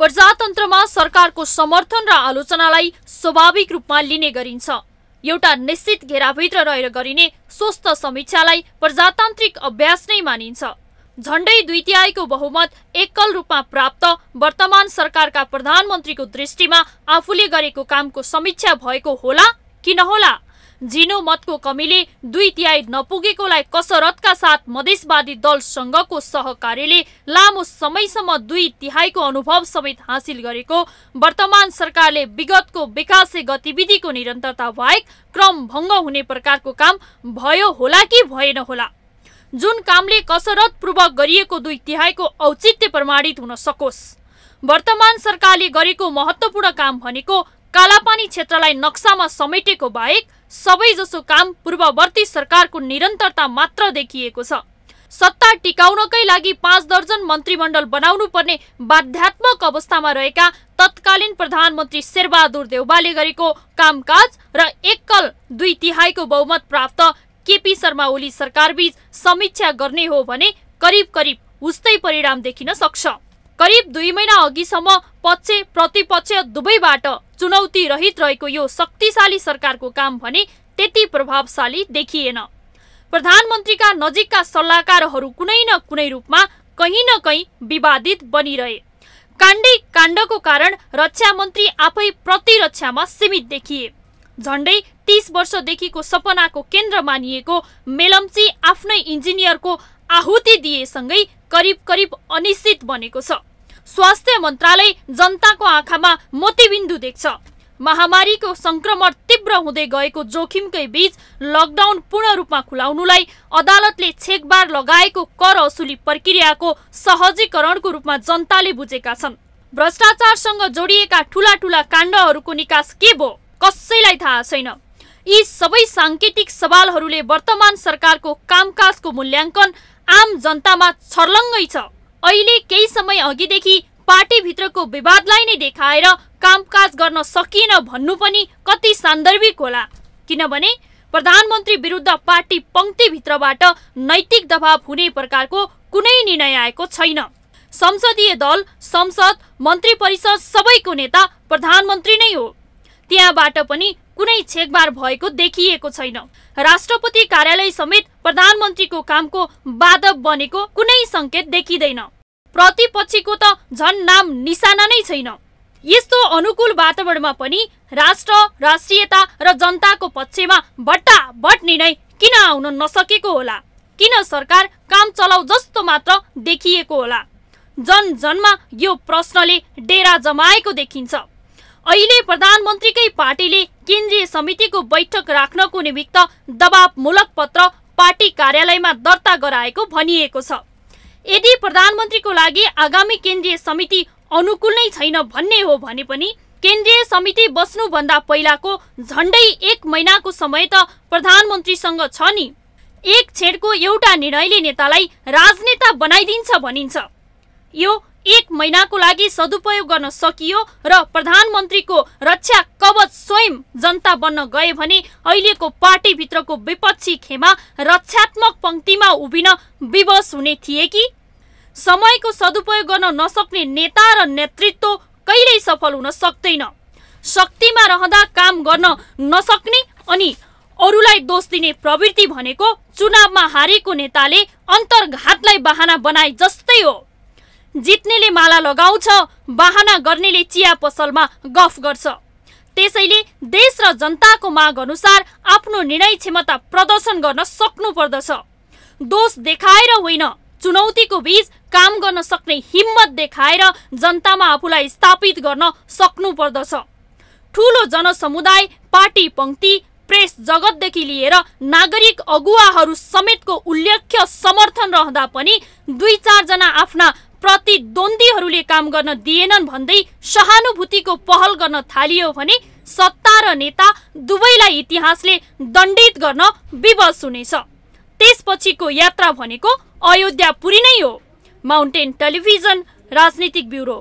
प्रजातन्त्रमा सरकारको समर्थन र आलोचनालाई स्वाभाविक रूपमा लिने गरिन्छ एउटा निश्चित घेराभित्र रहेर गरिने स्वस्थ समीक्षालाई प्रजातान्त्रिक अभ्यास नै मानिन्छ झण्डै द्वितीयको बहुमत एकल रूपमा प्राप्त वर्तमान सरकारका प्रधानमन्त्रीको दृष्टिमा आफूले गरेको कामको समीक्षा भएको होला कि नहोला जिनो मतको कमीले दुई तिहाई नपुगेकोलाई कसरतका साथ मधेसवादी दलसँगको सहकार्यले लामो समयसम्म दुई तिहाईको अनुभव समेत हासिल गरेको वर्तमान सरकारले विगतको विकासे गतिविधिको निरन्तरता बाहेक क्रम भङ्ग हुने प्रकारको काम भयो होला कि भएन होला जुन कामले कसरतपूर्वक गरिएको दुई तिहाईको औचित्य प्रमाणित हुन सकोस् वर्तमान सरकारले गरेको महत्त्वपूर्ण काम भनेको कालापानी क्षेत्रलाई नक्सामा समेटेको बाहेक सबैजसो काम पूर्ववर्ती सरकारको निरन्तरता मात्र देखिएको छ सत्ता टिकाउनकै लागि पाँच दर्जन मन्त्रीमण्डल बनाउनु पर्ने बाध्यात्मक अवस्थामा रहेका तत्कालीन प्रधानमन्त्री शेरबहादुर देवबाले गरेको कामकाज र एकल दुई तिहाईको बहुमत प्राप्त केपी शर्मा ओली सरकारबीच समीक्षा गर्ने हो भने करिब करिब उस्तै परिणाम देखिन सक्छ करिब दुई महिना अघिसम्म पक्ष प्रतिपक्ष दुवैबाट चुनौती रहित रहेको यो शक्तिशाली सरकारको काम भने त्यति प्रभावशाली देखिएन प्रधानमन्त्रीका नजिकका सल्लाहकारहरू कुनै न कुनै रूपमा कहीँ न कहीँ विवादित बनिरहे काण्डै काण्डको कारण रक्षा मन्त्री आफै प्रतिरक्षामा सीमित देखिए झन्डै तीस वर्षदेखिको सपनाको केन्द्र मानिएको मेलम्ची आफ्नै इन्जिनियरको आहुति दिएसँगै करिब करिब अनिश्चित बनेको छ स्वास्थ्य मन्त्रालय जनताको आँखामा मोतीबिन्दु देख्छ महामारीको संक्रमण तीव्र हुँदै गएको जोखिमकै बीच लकडाउन पूर्ण रूपमा खुलाउनुलाई अदालतले छेकबार लगाएको कर असुली प्रक्रियाको सहजीकरणको रूपमा जनताले बुझेका छन् भ्रष्टाचारसँग जोडिएका ठुला ठुला काण्डहरूको निकास के भयो कसैलाई थाहा छैन यी सबै साङ्केतिक सवालहरूले वर्तमान सरकारको कामकाजको मूल्याङ्कन आम जनतामा छर्लङ्गै छ अहिले केही समय अघिदेखि पार्टीभित्रको विवादलाई नै देखाएर कामकाज गर्न सकिएन भन्नु पनि कति सान्दर्भिक होला किनभने प्रधानमन्त्री विरुद्ध पार्टी पङ्क्तिभित्रबाट नैतिक दबाव हुने प्रकारको कुनै निर्णय आएको छैन संसदीय दल संसद मन्त्री परिषद सबैको नेता प्रधानमन्त्री नै हो त्यहाँबाट पनि कुनै छेकबार भएको देखिएको छैन राष्ट्रपति कार्यालय समेत प्रधानमन्त्रीको कामको बाधक बनेको कुनै सङ्केत देखिँदैन प्रतिपक्षीको त झन नाम निशाना नै छैन यस्तो अनुकूल वातावरणमा पनि राष्ट्र राष्ट्रियता र जनताको पक्षमा भट्टा भट्ट निर्णय किन आउन नसकेको होला किन सरकार काम चलाउ जस्तो मात्र देखिएको होला जन जनमा यो प्रश्नले डेरा जमाएको देखिन्छ अहिले प्रधानमन्त्रीकै पार्टीले केन्द्रीय समितिको बैठक राख्नको निमित्त दबावमूलक पत्र पार्टी कार्यालयमा दर्ता गराएको भनिएको छ यदि प्रधानमन्त्रीको लागि आगामी केन्द्रीय समिति अनुकूल नै छैन भन्ने हो भने पनि केन्द्रीय समिति बस्नुभन्दा पहिलाको झन्डै एक महिनाको समय त प्रधानमन्त्रीसँग छ नि एक छेडको एउटा निर्णयले नेतालाई राजनेता बनाइदिन्छ भनिन्छ यो एक महिनाको लागि सदुपयोग गर्न सकियो र प्रधानमन्त्रीको रक्षा कवच स्वयं जनता बन्न गए भने अहिलेको पार्टीभित्रको विपक्षी खेमा रक्षात्मक पङ्क्तिमा उभिन विवश हुने थिए कि समयको सदुपयोग गर्न नसक्ने नेता र नेतृत्व कहिल्यै सफल हुन सक्दैन शक्तिमा रहँदा काम गर्न नसक्ने अनि अरूलाई दोष दिने प्रवृत्ति भनेको चुनावमा हारेको नेताले अन्तर्घातलाई बहाना बनाए जस्तै हो जित्नेले माला लगाउँछ बाहना गर्नेले चिया पसलमा गफ गर्छ त्यसैले देश र जनताको माग अनुसार आफ्नो निर्णय क्षमता प्रदर्शन गर्न सक्नु पर्दछ दोष देखाएर होइन चुनौतीको बीच काम गर्न सक्ने हिम्मत देखाएर जनतामा आफूलाई स्थापित गर्न सक्नु पर्दछ ठुलो जनसमुदाय पार्टी पङ्क्ति प्रेस जगतदेखि लिएर नागरिक अगुवाहरू समेतको उल्लेख्य समर्थन रहँदा पनि दुई चारजना आफ्ना प्रतिद्वन्दीहरूले काम गर्न दिएनन् भन्दै सहानुभूतिको पहल गर्न थालियो भने सत्ता र नेता दुवैलाई इतिहासले दण्डित गर्न विवश हुनेछ त्यसपछिको यात्रा भनेको अयोध्या पुरी नै हो माउन्टेन टेलिभिजन राजनीतिक ब्युरो